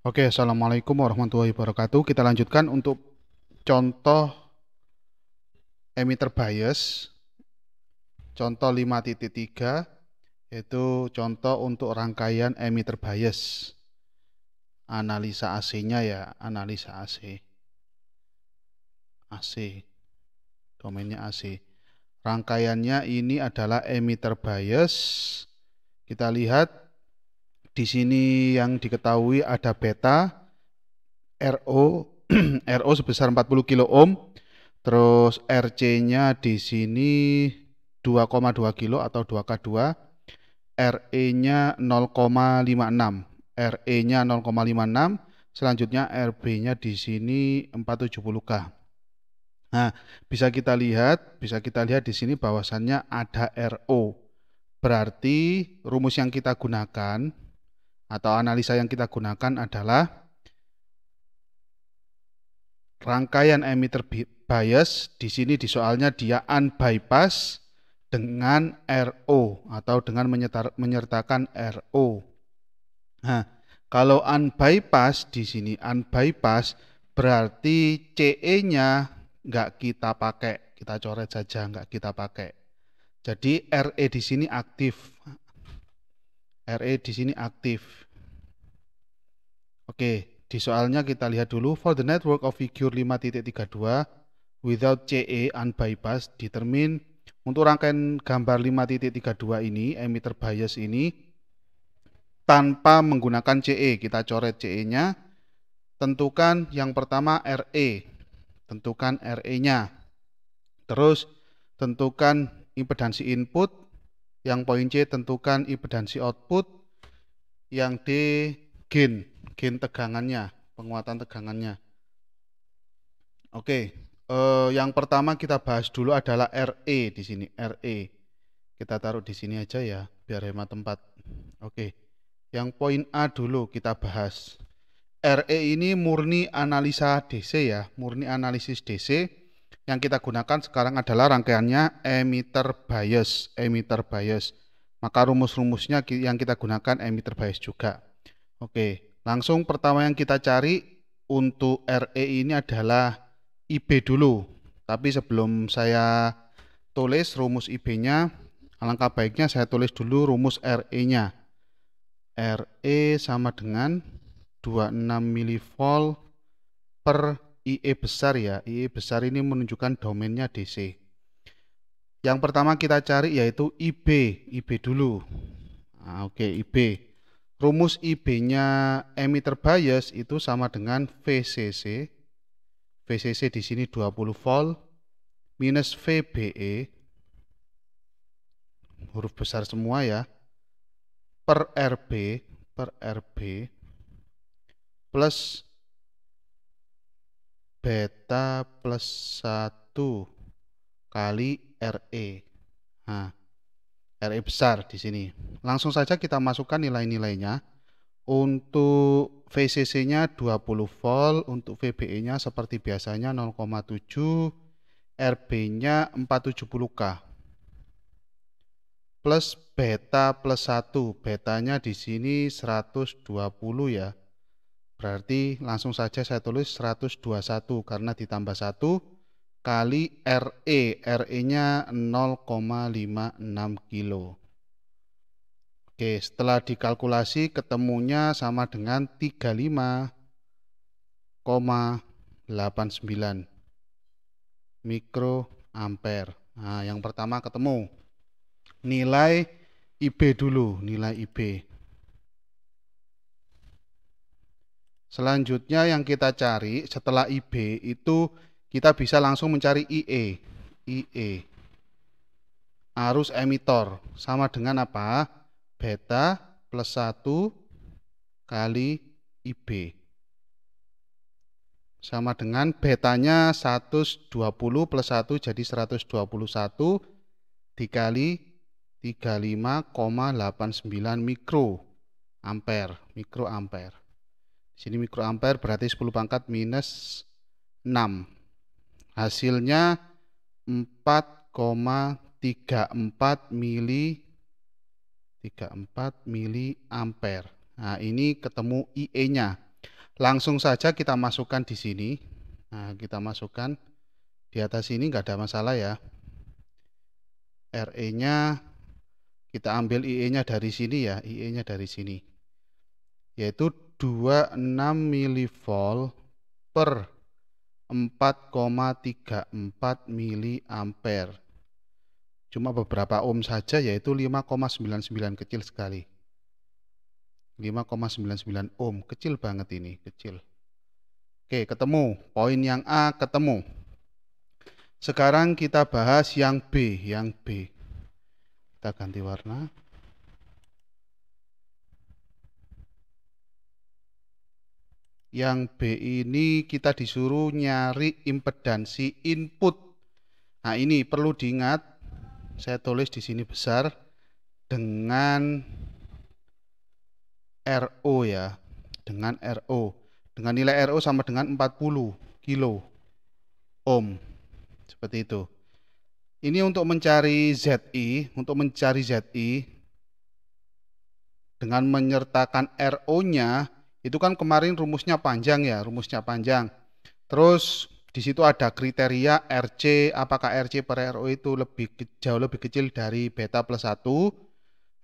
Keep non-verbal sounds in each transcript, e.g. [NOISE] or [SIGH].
Oke, Assalamualaikum warahmatullahi wabarakatuh. Kita lanjutkan untuk contoh emitter bias. Contoh 5.3 yaitu contoh untuk rangkaian emitter bias. Analisa AC-nya ya, analisa AC. AC. Domainnya AC. Rangkaiannya ini adalah emitter bias. Kita lihat di sini yang diketahui ada beta RO [CLEARS THROAT] RO sebesar 40 kilo ohm. Terus RC-nya di sini 2,2 kilo atau 2K2. RE-nya 0,56. RE-nya 0,56. Selanjutnya RB-nya di sini 470K. Nah, bisa kita lihat, bisa kita lihat di sini bahwasannya ada RO. Berarti rumus yang kita gunakan atau analisa yang kita gunakan adalah rangkaian emitter bias di sini di soalnya dia unbypass dengan RO atau dengan menyertakan RO. Nah, kalau unbypass di sini unbypass berarti CE-nya nggak kita pakai, kita coret saja nggak kita pakai. Jadi RE di sini aktif, RE di sini aktif. Oke, di soalnya kita lihat dulu for the network of figure 5.32 without CE and bypass, determine untuk rangkaian gambar 5.32 ini emitter bias ini tanpa menggunakan CE, kita coret CE-nya. Tentukan yang pertama RE. Tentukan RE-nya. Terus tentukan impedansi input yang poin C tentukan impedansi output. Yang D gain, gain tegangannya, penguatan tegangannya. Oke, eh, yang pertama kita bahas dulu adalah RE di sini, RE. Kita taruh di sini aja ya, biar hemat tempat. Oke. Yang poin A dulu kita bahas. RE ini murni analisa DC ya, murni analisis DC yang kita gunakan sekarang adalah rangkaiannya emitter bias, emitter bias. Maka rumus-rumusnya yang kita gunakan emitter bias juga. Oke, langsung pertama yang kita cari untuk RE ini adalah IB dulu. Tapi sebelum saya tulis rumus IB-nya, alangkah baiknya saya tulis dulu rumus RE-nya. RE sama dengan 26 mV per IE besar ya. IE besar ini menunjukkan domainnya DC. Yang pertama kita cari yaitu IB, IB dulu. Nah, oke, okay, IB. Rumus IB-nya emitter bias itu sama dengan VCC. VCC di sini 20 volt minus VBE. Huruf besar semua ya. Per RB, per RB plus beta plus 1 kali RE. Nah, RE besar di sini. Langsung saja kita masukkan nilai-nilainya. Untuk VCC-nya 20 volt, untuk VBE-nya seperti biasanya 0,7, RB-nya 470K. Plus beta plus 1, betanya di sini 120 ya. Berarti langsung saja saya tulis 121 karena ditambah 1 kali RE. RE-nya 0,56 kilo. Oke, setelah dikalkulasi ketemunya sama dengan 35,89 mikro ampere. Nah, yang pertama ketemu nilai IB dulu, nilai IB. Selanjutnya yang kita cari setelah IB itu kita bisa langsung mencari IE. IE arus emitor sama dengan apa? Beta plus 1 kali IB. Sama dengan betanya 120 plus 1 jadi 121 dikali 35,89 mikro ampere, mikro ampere. Sini mikroampere berarti 10 pangkat minus 6. Hasilnya 4,34 mili 34 mili ampere. Nah, ini ketemu IE-nya. Langsung saja kita masukkan di sini. Nah, kita masukkan di atas ini nggak ada masalah ya. RE-nya kita ambil IE-nya dari sini ya, IE-nya dari sini. Yaitu 26 milivolt per 4,34 miliampere. Cuma beberapa ohm saja yaitu 5,99 kecil sekali. 5,99 ohm, kecil banget ini, kecil. Oke, ketemu. Poin yang A ketemu. Sekarang kita bahas yang B, yang B. Kita ganti warna. yang B ini kita disuruh nyari impedansi input. Nah, ini perlu diingat. Saya tulis di sini besar dengan RO ya, dengan RO. Dengan nilai RO sama dengan 40 kilo ohm. Seperti itu. Ini untuk mencari ZI, untuk mencari ZI dengan menyertakan RO-nya itu kan kemarin rumusnya panjang ya, rumusnya panjang. Terus di situ ada kriteria RC, apakah RC per RO itu lebih jauh lebih kecil dari beta plus 1.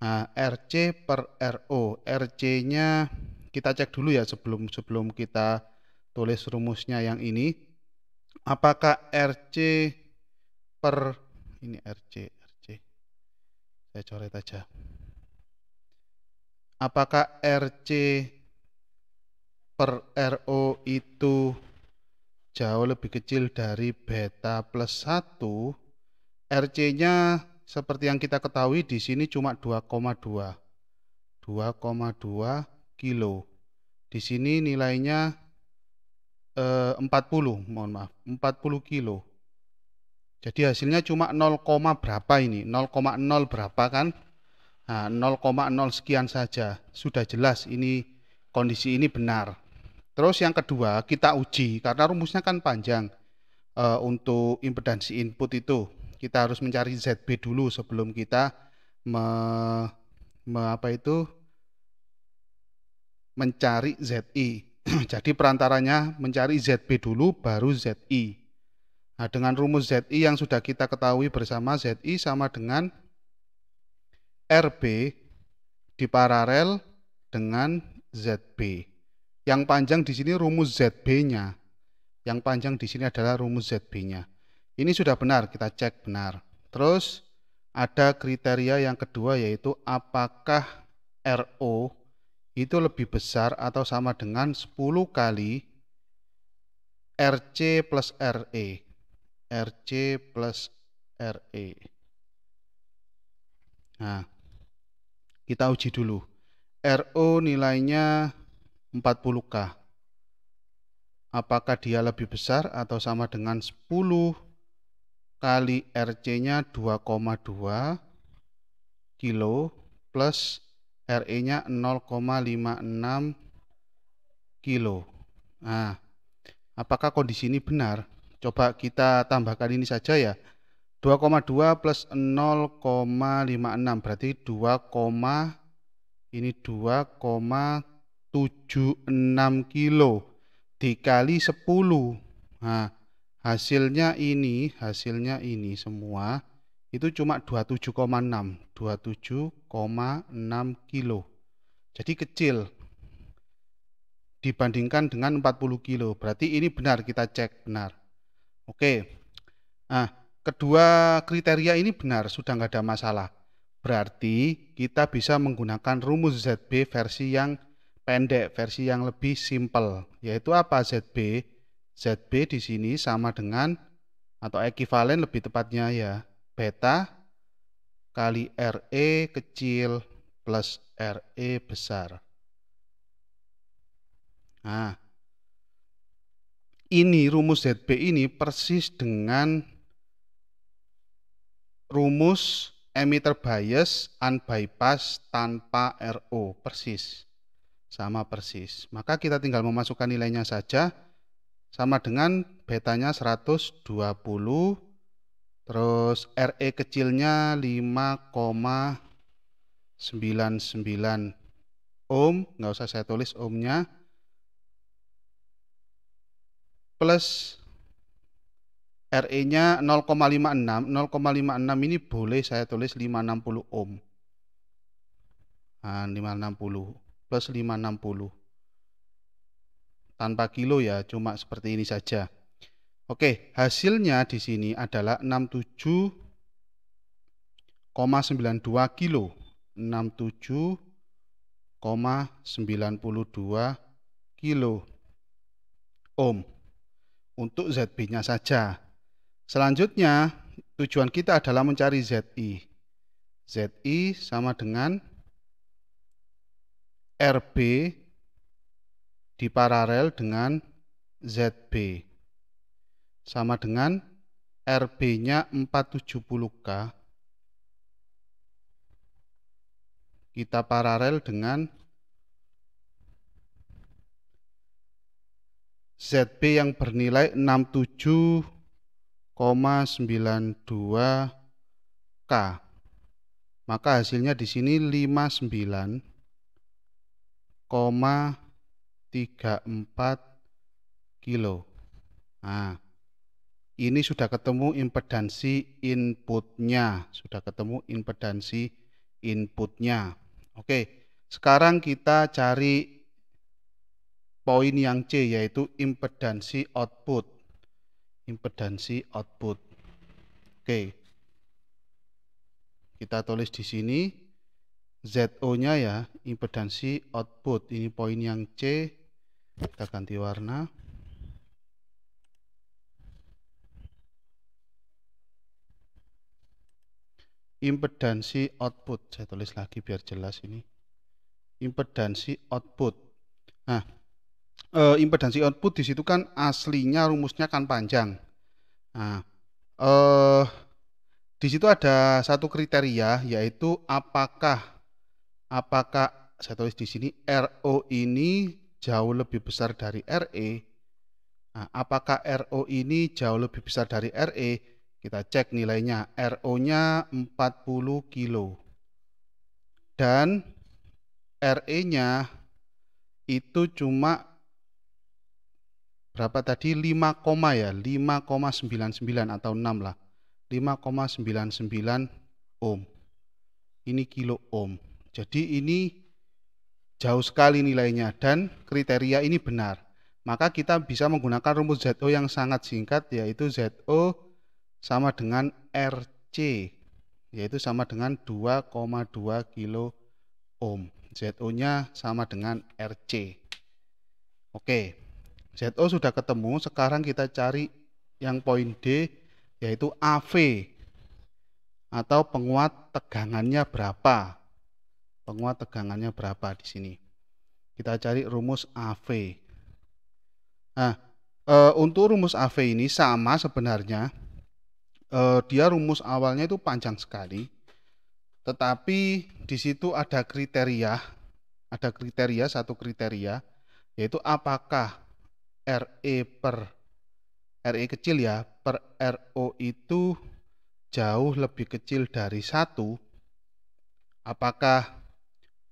Nah, RC per RO, RC-nya kita cek dulu ya sebelum sebelum kita tulis rumusnya yang ini. Apakah RC per ini RC RC saya coret aja apakah RC per RO itu jauh lebih kecil dari beta plus 1, RC-nya seperti yang kita ketahui di sini cuma 2,2. 2,2 kilo. Di sini nilainya eh, 40, mohon maaf, 40 kilo. Jadi hasilnya cuma 0, berapa ini? 0,0 berapa kan? Nah, 0,0 sekian saja. Sudah jelas ini kondisi ini benar. Terus yang kedua kita uji karena rumusnya kan panjang e, untuk impedansi input itu kita harus mencari ZB dulu sebelum kita me, me apa itu mencari ZI. [CLEARS THROAT] Jadi perantaranya mencari ZB dulu baru ZI. Nah, dengan rumus ZI yang sudah kita ketahui bersama ZI sama dengan RB diparalel dengan ZB. Yang panjang di sini rumus ZB-nya. Yang panjang di sini adalah rumus ZB-nya. Ini sudah benar, kita cek benar. Terus ada kriteria yang kedua yaitu apakah RO itu lebih besar atau sama dengan 10 kali RC plus RE. RC plus RE. Nah, kita uji dulu. RO nilainya 40K. Apakah dia lebih besar atau sama dengan 10 kali RC-nya 2,2 kilo plus RE-nya 0,56 kilo. Nah, apakah kondisi ini benar? Coba kita tambahkan ini saja ya. 2,2 plus 0,56 berarti 2, ini 76 kilo dikali 10 nah, hasilnya ini hasilnya ini semua itu cuma 27,6 27,6 kilo jadi kecil dibandingkan dengan 40 kilo berarti ini benar kita cek benar oke nah kedua kriteria ini benar sudah nggak ada masalah berarti kita bisa menggunakan rumus ZB versi yang pendek versi yang lebih simple yaitu apa ZB ZB di sini sama dengan atau ekivalen lebih tepatnya ya beta kali RE kecil plus RE besar nah ini rumus ZB ini persis dengan rumus emitter bias unbypass tanpa RO persis sama persis. Maka kita tinggal memasukkan nilainya saja sama dengan betanya 120 terus RE kecilnya 5,99 ohm, nggak usah saya tulis ohmnya plus RE-nya 0,56. 0,56 ini boleh saya tulis 560 ohm. Nah, 560 plus 560 tanpa kilo ya cuma seperti ini saja Oke hasilnya di sini adalah 67,92 kilo 67,92 kilo ohm untuk ZB nya saja selanjutnya tujuan kita adalah mencari ZI ZI sama dengan RB diparalel dengan ZB sama dengan RB-nya 470K kita paralel dengan ZB yang bernilai 67,92K maka hasilnya di sini 59 kilo. Nah, ini sudah ketemu impedansi inputnya, sudah ketemu impedansi inputnya. Oke, sekarang kita cari poin yang C yaitu impedansi output. Impedansi output. Oke. Kita tulis di sini ZO-nya ya, impedansi output. Ini poin yang C. Kita ganti warna. Impedansi output. Saya tulis lagi biar jelas ini. Impedansi output. Nah, e, impedansi output di situ kan aslinya rumusnya kan panjang. Nah, e, di situ ada satu kriteria yaitu apakah apakah saya tulis di sini RO ini jauh lebih besar dari RE? Nah, apakah RO ini jauh lebih besar dari RE? Kita cek nilainya. RO-nya 40 kilo. Dan RE-nya itu cuma berapa tadi 5, ya 5,99 atau 6 lah 5,99 ohm ini kilo ohm jadi ini jauh sekali nilainya dan kriteria ini benar. Maka kita bisa menggunakan rumus ZO yang sangat singkat yaitu ZO sama dengan RC yaitu sama dengan 2,2 kilo ohm. ZO-nya sama dengan RC. Oke. ZO sudah ketemu, sekarang kita cari yang poin D yaitu AV atau penguat tegangannya berapa penguat tegangannya berapa di sini. Kita cari rumus AV. Nah, e, untuk rumus AV ini sama sebenarnya. E, dia rumus awalnya itu panjang sekali. Tetapi di situ ada kriteria, ada kriteria satu kriteria yaitu apakah RE per RE kecil ya per RO itu jauh lebih kecil dari satu apakah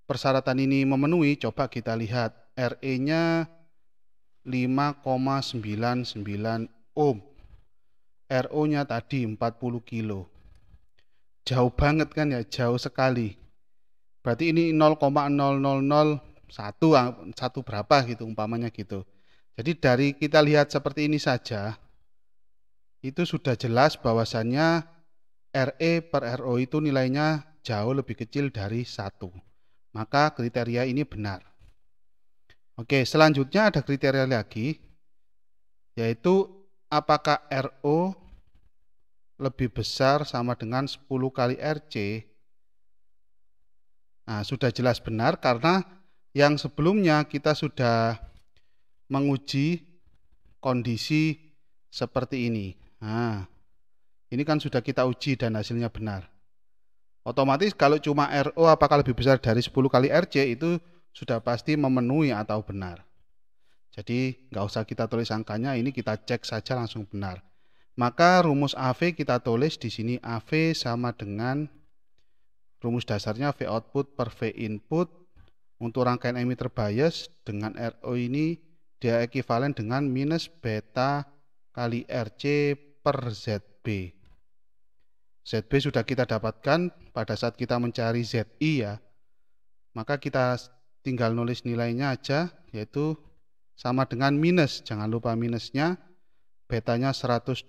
persyaratan ini memenuhi, coba kita lihat RE-nya 5,99 ohm. RO-nya tadi 40 kilo. Jauh banget kan ya, jauh sekali. Berarti ini 0,0001 ah, satu berapa gitu umpamanya gitu. Jadi dari kita lihat seperti ini saja itu sudah jelas bahwasannya RE per RO itu nilainya jauh lebih kecil dari satu maka kriteria ini benar. Oke, selanjutnya ada kriteria lagi, yaitu apakah RO lebih besar sama dengan 10 kali RC. Nah, sudah jelas benar karena yang sebelumnya kita sudah menguji kondisi seperti ini. Nah, ini kan sudah kita uji dan hasilnya benar. Otomatis kalau cuma RO apakah lebih besar dari 10 kali RC itu sudah pasti memenuhi atau benar. Jadi nggak usah kita tulis angkanya, ini kita cek saja langsung benar. Maka rumus AV kita tulis di sini AV sama dengan rumus dasarnya V output per V input untuk rangkaian emitter bias dengan RO ini dia ekivalen dengan minus beta kali RC per ZB. ZB sudah kita dapatkan pada saat kita mencari ZI ya. Maka kita tinggal nulis nilainya aja yaitu sama dengan minus. Jangan lupa minusnya betanya 120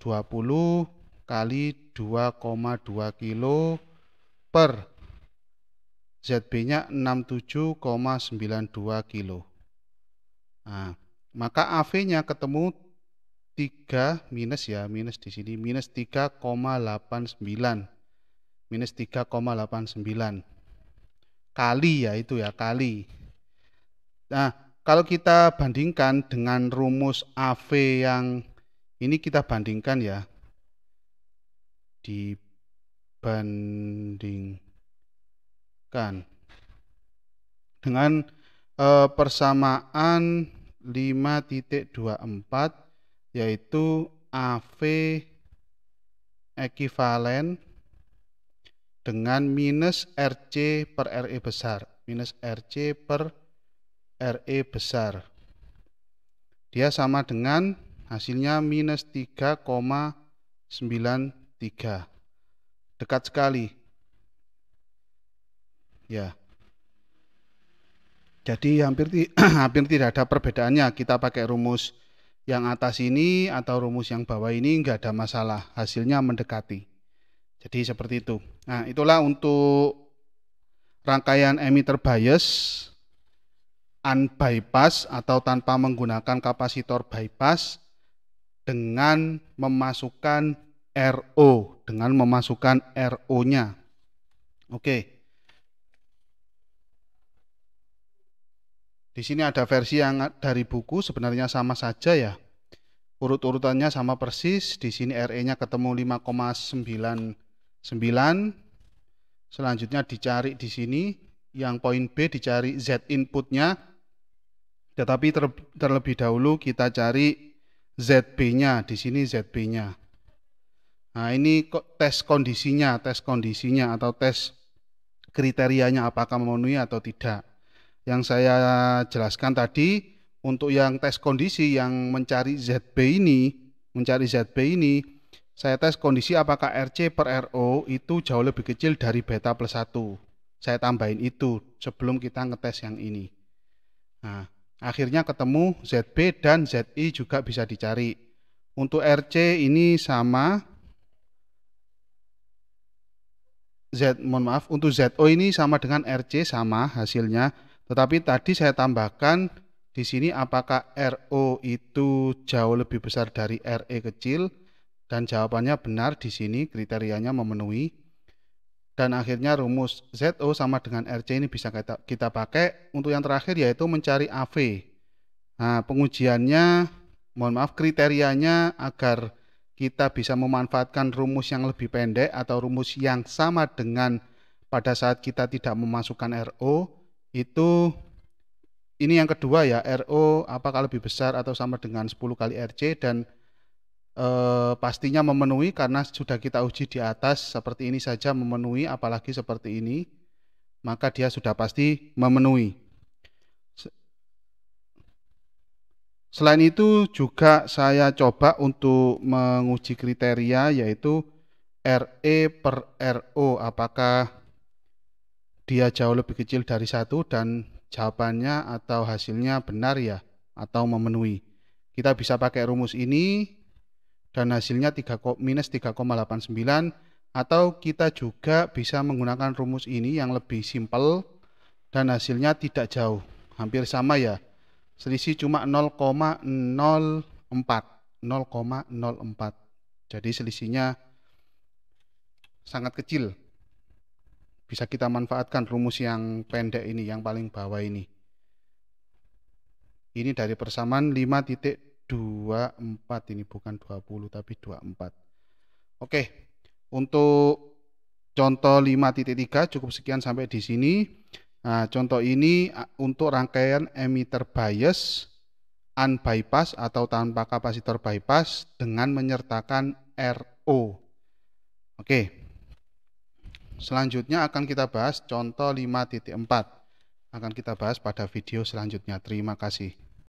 kali 2,2 kilo per ZB-nya 67,92 kilo. Nah, maka AV-nya ketemu 3 minus ya, minus di sini minus 3,89. Minus 3,89 kali ya itu ya, kali. Nah, kalau kita bandingkan dengan rumus AV yang ini kita bandingkan ya. Dibandingkan dengan e, persamaan 5.24 yaitu AV ekivalen dengan minus RC per RE besar minus RC per RE besar dia sama dengan hasilnya minus 3,93 dekat sekali ya jadi hampir [CLEARS THROAT] hampir tidak ada perbedaannya kita pakai rumus yang atas ini atau rumus yang bawah ini enggak ada masalah, hasilnya mendekati. Jadi seperti itu. Nah, itulah untuk rangkaian emitter bias unbypass atau tanpa menggunakan kapasitor bypass dengan memasukkan RO, dengan memasukkan RO-nya. Oke. Okay. Di sini ada versi yang dari buku sebenarnya sama saja ya. Urut-urutannya sama persis. Di sini RE-nya ketemu 5,99. Selanjutnya dicari di sini yang poin B dicari Z inputnya. Tetapi terlebih dahulu kita cari ZB-nya. Di sini ZB-nya. Nah, ini tes kondisinya, tes kondisinya atau tes kriterianya apakah memenuhi atau tidak yang saya jelaskan tadi untuk yang tes kondisi yang mencari ZB ini, mencari ZB ini, saya tes kondisi apakah RC per RO itu jauh lebih kecil dari beta plus 1. Saya tambahin itu sebelum kita ngetes yang ini. Nah, akhirnya ketemu ZB dan ZI juga bisa dicari. Untuk RC ini sama Z, mohon maaf, untuk ZO ini sama dengan RC sama hasilnya tetapi tadi saya tambahkan di sini apakah RO itu jauh lebih besar dari RE kecil dan jawabannya benar di sini kriterianya memenuhi dan akhirnya rumus ZO sama dengan RC ini bisa kita, kita pakai untuk yang terakhir yaitu mencari AV. Nah, pengujiannya mohon maaf kriterianya agar kita bisa memanfaatkan rumus yang lebih pendek atau rumus yang sama dengan pada saat kita tidak memasukkan RO itu ini yang kedua ya RO apakah lebih besar atau sama dengan 10 kali RC dan e, pastinya memenuhi karena sudah kita uji di atas seperti ini saja memenuhi apalagi seperti ini maka dia sudah pasti memenuhi. Selain itu juga saya coba untuk menguji kriteria yaitu RE per RO apakah dia jauh lebih kecil dari satu dan jawabannya atau hasilnya benar ya atau memenuhi. Kita bisa pakai rumus ini dan hasilnya 3, minus 3,89 atau kita juga bisa menggunakan rumus ini yang lebih simpel dan hasilnya tidak jauh, hampir sama ya. Selisih cuma 0,04, 0,04. Jadi selisihnya sangat kecil bisa kita manfaatkan rumus yang pendek ini, yang paling bawah ini. Ini dari persamaan 5.24 ini bukan 20 tapi 24. Oke, untuk contoh 5.3 cukup sekian sampai di sini. Nah, contoh ini untuk rangkaian emitter bias unbypass atau tanpa kapasitor bypass dengan menyertakan RO. Oke. Okay. Selanjutnya akan kita bahas contoh 5.4. Akan kita bahas pada video selanjutnya. Terima kasih.